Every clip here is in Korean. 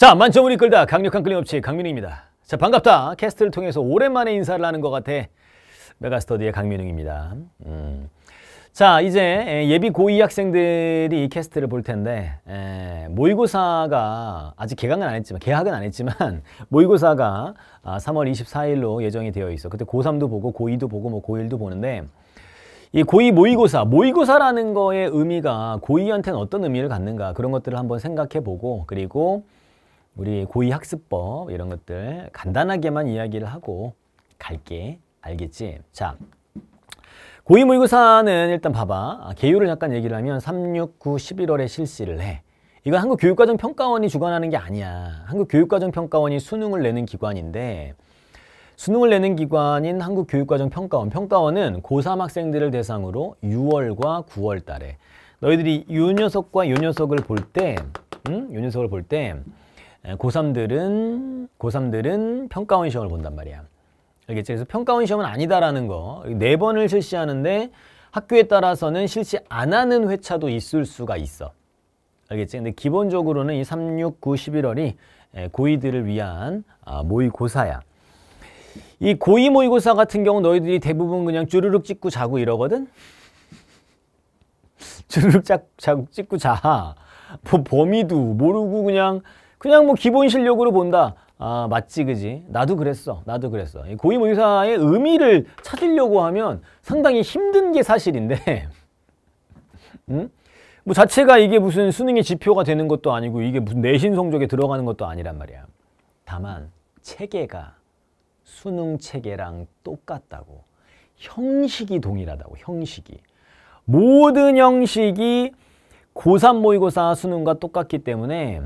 자, 만점을 이끌다 강력한 끌림없이 강민웅입니다. 자, 반갑다. 캐스트를 통해서 오랜만에 인사를 하는 것 같아. 메가스터디의 강민웅입니다. 음. 자, 이제 예비 고2 학생들이 캐스트를 볼 텐데 에, 모의고사가 아직 개강은 안 했지만 개학은 안 했지만 모의고사가 아, 3월 24일로 예정이 되어 있어. 그때 고3도 보고 고2도 보고 뭐 고1도 보는데 이 고2 모의고사, 모의고사라는 거의 의미가 고2한테는 어떤 의미를 갖는가 그런 것들을 한번 생각해 보고 그리고 우리 고위학습법 이런 것들 간단하게만 이야기를 하고 갈게 알겠지? 자 고위모의고사는 일단 봐봐 아, 개요를 잠깐 얘기를 하면 3, 6, 9, 11월에 실시를 해 이건 한국교육과정평가원이 주관하는 게 아니야 한국교육과정평가원이 수능을 내는 기관인데 수능을 내는 기관인 한국교육과정평가원 평가원은 고3 학생들을 대상으로 6월과 9월 달에 너희들이 요 녀석과 요 녀석을 볼때요 음? 요 녀석을 볼때 고3들은 고3들은 평가원 시험을 본단 말이야. 알겠지? 그래서 평가원 시험은 아니다라는 거. 네 번을 실시하는데 학교에 따라서는 실시 안 하는 회차도 있을 수가 있어. 알겠지? 근데 기본적으로는 이 3, 6, 9, 11월이 고2들을 위한 아, 모의고사야. 이 고2 모의고사 같은 경우 너희들이 대부분 그냥 주르륵 찍고 자고 이러거든? 주르륵 자, 자, 찍고 자. 뭐 범위도 모르고 그냥 그냥 뭐 기본 실력으로 본다. 아 맞지 그지 나도 그랬어 나도 그랬어 고위모의사의 의미를 찾으려고 하면 상당히 힘든 게 사실인데 음? 뭐 자체가 이게 무슨 수능의 지표가 되는 것도 아니고 이게 무슨 내신 성적에 들어가는 것도 아니란 말이야 다만 체계가 수능 체계랑 똑같다고 형식이 동일하다고 형식이 모든 형식이 고3 모의고사 수능과 똑같기 때문에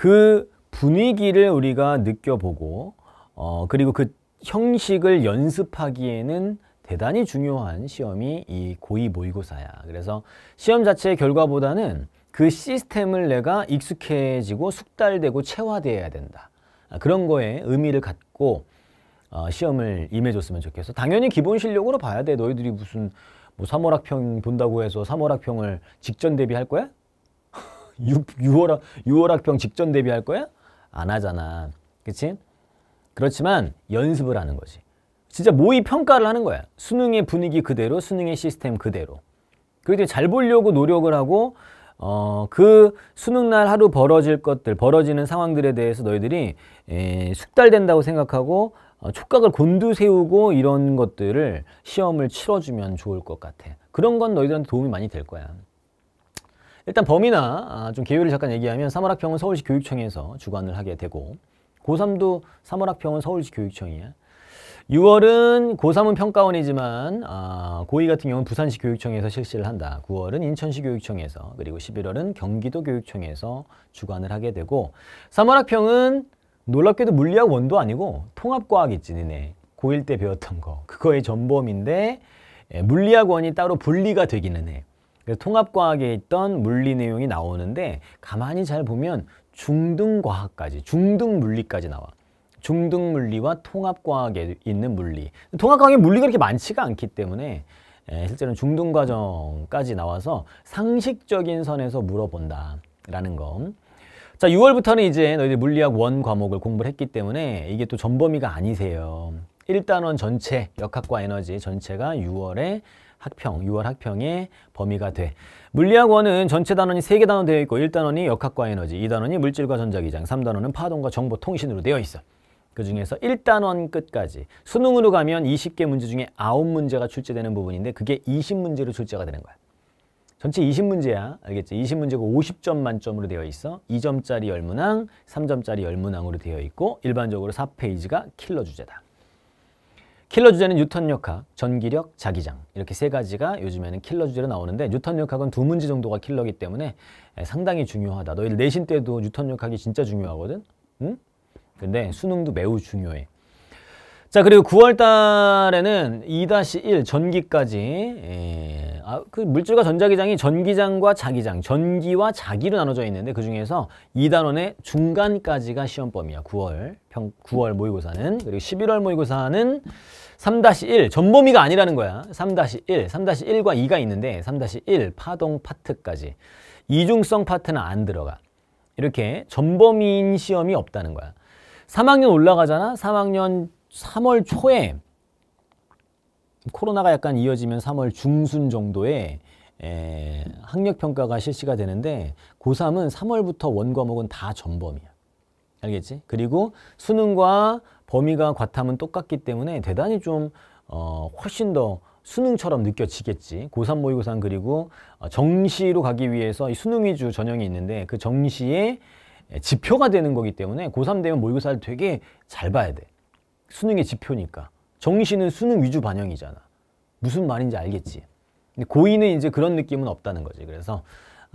그 분위기를 우리가 느껴보고 어, 그리고 그 형식을 연습하기에는 대단히 중요한 시험이 이 고2 모의고사야. 그래서 시험 자체의 결과보다는 그 시스템을 내가 익숙해지고 숙달되고 체화돼야 된다. 아, 그런 거에 의미를 갖고 어, 시험을 임해줬으면 좋겠어. 당연히 기본 실력으로 봐야 돼. 너희들이 무슨 뭐 3월학평 본다고 해서 3월학평을 직전 대비할 거야? 6월, 6월 학평 직전 데뷔할 거야? 안 하잖아. 그치? 그렇지만 연습을 하는 거지. 진짜 모의 평가를 하는 거야. 수능의 분위기 그대로, 수능의 시스템 그대로. 그래도 잘 보려고 노력을 하고 어, 그 수능날 하루 벌어질 것들, 벌어지는 상황들에 대해서 너희들이 에, 숙달된다고 생각하고 어, 촉각을 곤두세우고 이런 것들을 시험을 치러주면 좋을 것 같아. 그런 건 너희들한테 도움이 많이 될 거야. 일단 범위나 아, 좀 개요를 잠깐 얘기하면 3월학평은 서울시 교육청에서 주관을 하게 되고 고3도 3월학평은 서울시 교육청이야. 6월은 고3은 평가원이지만 아, 고2 같은 경우는 부산시 교육청에서 실시를 한다. 9월은 인천시 교육청에서 그리고 11월은 경기도 교육청에서 주관을 하게 되고 3월학평은 놀랍게도 물리학 원도 아니고 통합과학이지 니네. 고1 때 배웠던 거. 그거의 전범인데 예, 물리학원이 따로 분리가 되기는 해. 네, 통합과학에 있던 물리 내용이 나오는데 가만히 잘 보면 중등과학까지 중등물리까지 나와. 중등물리와 통합과학에 있는 물리. 통합과학에 물리가 그렇게 많지가 않기 때문에 예, 실제로는 중등과정까지 나와서 상식적인 선에서 물어본다라는 거. 자, 6월부터는 이제 너희들 물리학 원 과목을 공부를 했기 때문에 이게 또 전범위가 아니세요. 1단원 전체, 역학과 에너지 전체가 6월에 학평, 6월 학평의 범위가 돼. 물리학원은 전체 단원이 3개 단원 되어 있고 1단원이 역학과 에너지, 2단원이 물질과 전자기장, 3단원은 파동과 정보통신으로 되어 있어. 그 중에서 1단원 끝까지 수능으로 가면 20개 문제 중에 9문제가 출제되는 부분인데 그게 20문제로 출제가 되는 거야. 전체 20문제야. 알겠지? 20문제고 50점 만점으로 되어 있어. 2점짜리 열문항, 3점짜리 열문항으로 되어 있고 일반적으로 4페이지가 킬러 주제다. 킬러 주제는 뉴턴 역학, 전기력, 자기장 이렇게 세 가지가 요즘에는 킬러 주제로 나오는데 뉴턴 역학은 두 문제 정도가 킬러기 때문에 상당히 중요하다. 너희 내신 때도 뉴턴 역학이 진짜 중요하거든? 응? 근데 수능도 매우 중요해. 자 그리고 9월 달에는 2-1 전기까지 예. 아, 그 물질과 전자기장이 전기장과 자기장, 전기와 자기로 나눠져 있는데 그 중에서 2단원의 중간까지가 시험범위야. 9월 평 9월 모의고사는 그리고 11월 모의고사는 3-1 전범위가 아니라는 거야. 3-1, 3-1과 2가 있는데 3-1 파동 파트까지 이중성 파트는 안 들어가. 이렇게 전범위인 시험이 없다는 거야. 3학년 올라가잖아. 3학년 3월 초에 코로나가 약간 이어지면 3월 중순 정도에 에, 학력평가가 실시가 되는데 고3은 3월부터 원과목은 다 전범이야. 알겠지? 그리고 수능과 범위가 과탐은 똑같기 때문에 대단히 좀 어, 훨씬 더 수능처럼 느껴지겠지. 고3 모의고사 그리고 어, 정시로 가기 위해서 수능 위주 전형이 있는데 그 정시에 지표가 되는 거기 때문에 고3 되면 모의고사를 되게 잘 봐야 돼. 수능의 지표니까. 정시는 수능 위주 반영이잖아. 무슨 말인지 알겠지. 근데 고의는 이제 그런 느낌은 없다는 거지. 그래서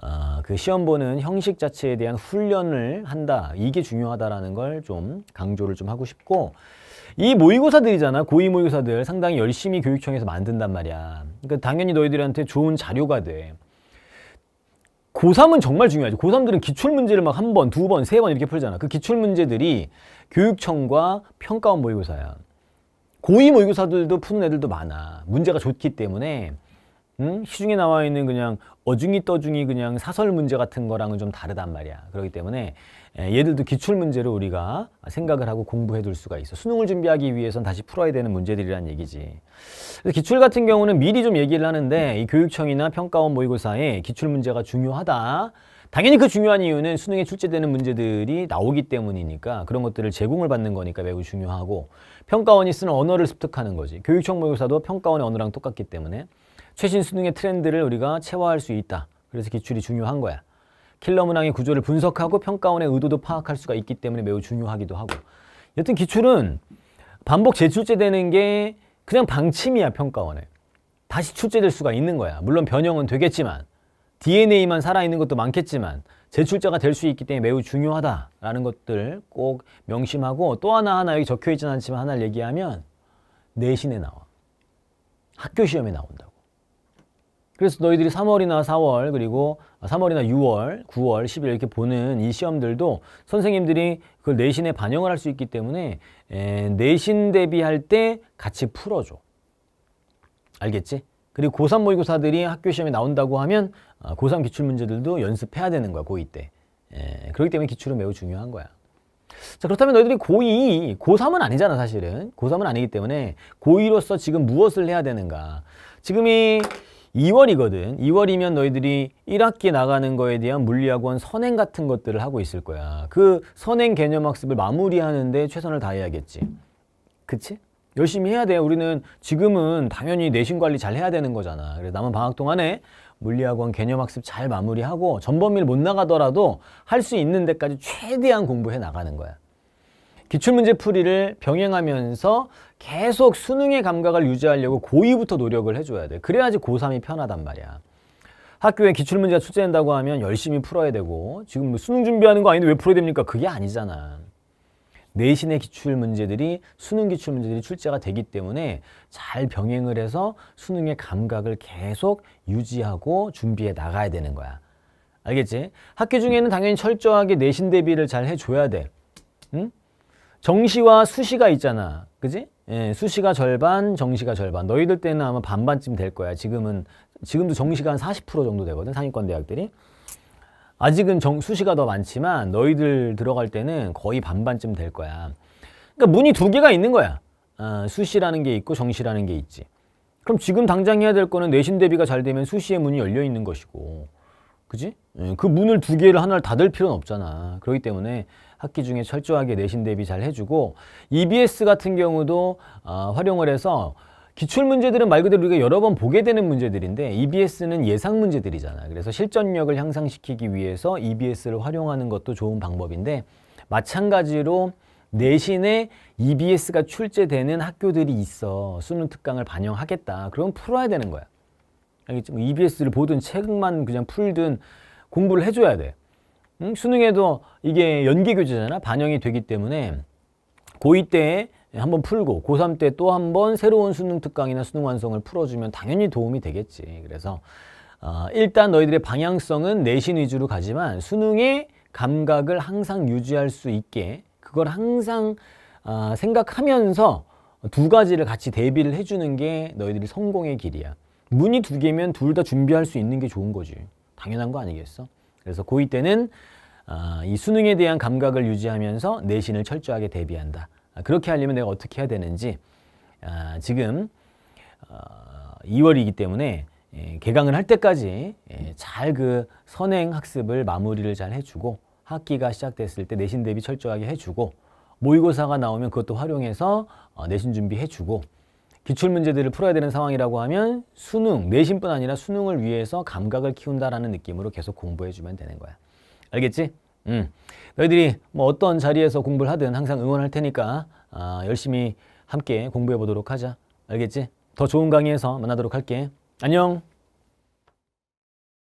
어, 그 시험 보는 형식 자체에 대한 훈련을 한다. 이게 중요하다라는 걸 좀 강조를 좀 하고 싶고 이 모의고사들이잖아. 고의 모의고사들 상당히 열심히 교육청에서 만든단 말이야. 그러니까 당연히 너희들한테 좋은 자료가 돼. 고3은 정말 중요하죠. 고3들은 기출문제를 막 한 번, 두 번, 세 번 이렇게 풀잖아. 그 기출문제들이 교육청과 평가원 모의고사야. 고2 모의고사들도 푸는 애들도 많아. 문제가 좋기 때문에 음? 시중에 나와 있는 그냥 어중이 떠중이 그냥 사설 문제 같은 거랑은 좀 다르단 말이야. 그렇기 때문에 얘들도 예, 기출 문제를 우리가 생각을 하고 공부해 둘 수가 있어. 수능을 준비하기 위해선 다시 풀어야 되는 문제들이란 얘기지. 기출 같은 경우는 미리 좀 얘기를 하는데 이 교육청이나 평가원 모의고사에 기출 문제가 중요하다. 당연히 그 중요한 이유는 수능에 출제되는 문제들이 나오기 때문이니까 그런 것들을 제공을 받는 거니까 매우 중요하고 평가원이 쓰는 언어를 습득하는 거지. 교육청 모의고사도 평가원의 언어랑 똑같기 때문에 최신 수능의 트렌드를 우리가 체화할 수 있다. 그래서 기출이 중요한 거야. 킬러 문항의 구조를 분석하고 평가원의 의도도 파악할 수가 있기 때문에 매우 중요하기도 하고 여튼 기출은 반복 재출제되는 게 그냥 방침이야 평가원에 다시 출제될 수가 있는 거야 물론 변형은 되겠지만 DNA만 살아있는 것도 많겠지만 재출자가될 수 있기 때문에 매우 중요하다라는 것들 꼭 명심하고 또 하나하나 여기 적혀있진 않지만 하나를 얘기하면 내신에 나와 학교 시험에 나온다고 그래서 너희들이 3월이나 4월 그리고 3월이나 6월, 9월, 10일 이렇게 보는 이 시험들도 선생님들이 그걸 내신에 반영을 할 수 있기 때문에 에, 내신 대비할 때 같이 풀어줘. 알겠지? 그리고 고3 모의고사들이 학교 시험에 나온다고 하면 아, 고3 기출문제들도 연습해야 되는 거야, 고2 때. 에, 그렇기 때문에 기출은 매우 중요한 거야. 자 그렇다면 너희들이 고2, 고3은 아니잖아 사실은. 고3은 아니기 때문에 고2로서 지금 무엇을 해야 되는가. 지금이 2월이거든. 2월이면 너희들이 1학기 나가는 거에 대한 물리학원 선행 같은 것들을 하고 있을 거야. 그 선행 개념 학습을 마무리하는데 최선을 다해야겠지. 그치? 열심히 해야 돼. 우리는 지금은 당연히 내신 관리 잘 해야 되는 거잖아. 그래서 남은 방학 동안에 물리학원 개념 학습 잘 마무리하고 전범일 못 나가더라도 할 수 있는 데까지 최대한 공부해 나가는 거야. 기출문제 풀이를 병행하면서 계속 수능의 감각을 유지하려고 고2부터 노력을 해줘야 돼. 그래야지 고3이 편하단 말이야. 학교에 기출문제가 출제된다고 하면 열심히 풀어야 되고 지금 뭐 수능 준비하는 거 아닌데 왜 풀어야 됩니까? 그게 아니잖아. 내신의 기출문제들이 수능 기출문제들이 출제가 되기 때문에 잘 병행을 해서 수능의 감각을 계속 유지하고 준비해 나가야 되는 거야. 알겠지? 학교 중에는 당연히 철저하게 내신 대비를 잘 해줘야 돼. 응? 정시와 수시가 있잖아. 그지? 예, 수시가 절반, 정시가 절반. 너희들 때는 아마 반반쯤 될 거야. 지금은 지금도 정시가 한 40% 정도 되거든. 상위권 대학들이. 아직은 정, 수시가 더 많지만 너희들 들어갈 때는 거의 반반쯤 될 거야. 그러니까 문이 두 개가 있는 거야. 아, 수시라는 게 있고 정시라는 게 있지. 그럼 지금 당장 해야 될 거는 내신 대비가 잘 되면 수시의 문이 열려 있는 것이고. 그지? 예, 그 문을 두 개를 하나를 닫을 필요는 없잖아. 그렇기 때문에 학기 중에 철저하게 내신 대비 잘 해주고 EBS 같은 경우도 어, 활용을 해서 기출 문제들은 말 그대로 우리가 여러 번 보게 되는 문제들인데 EBS는 예상 문제들이잖아요. 그래서 실전력을 향상시키기 위해서 EBS를 활용하는 것도 좋은 방법인데 마찬가지로 내신에 EBS가 출제되는 학교들이 있어 수능 특강을 반영하겠다. 그럼 풀어야 되는 거야. 뭐 EBS를 보든 책만 그냥 풀든 공부를 해줘야 돼. 음, 수능에도 이게 연계 교재잖아 반영이 되기 때문에 고2 때 한번 풀고 고3 때 또한번 새로운 수능 특강이나 수능 완성을 풀어주면 당연히 도움이 되겠지. 그래서 어, 일단 너희들의 방향성은 내신 위주로 가지만 수능의 감각을 항상 유지할 수 있게 그걸 항상 어, 생각하면서 두 가지를 같이 대비를 해주는 게 너희들이 성공의 길이야. 문이 두 개면 둘 다 준비할 수 있는 게 좋은 거지. 당연한 거 아니겠어? 그래서 고2 때는 아, 이 수능에 대한 감각을 유지하면서 내신을 철저하게 대비한다. 아, 그렇게 하려면 내가 어떻게 해야 되는지 아, 지금 2월이기 어, 때문에 예, 개강을 할 때까지 예, 잘그 선행 학습을 마무리를 잘 해주고 학기가 시작됐을 때 내신 대비 철저하게 해주고 모의고사가 나오면 그것도 활용해서 어, 내신 준비해주고 기출 문제들을 풀어야 되는 상황이라고 하면 수능, 내신뿐 아니라 수능을 위해서 감각을 키운다라는 느낌으로 계속 공부해 주면 되는 거야. 알겠지? 음. 너희들이 뭐 어떤 자리에서 공부를 하든 항상 응원할 테니까 아, 열심히 함께 공부해 보도록 하자. 알겠지? 더 좋은 강의에서 만나도록 할게. 안녕.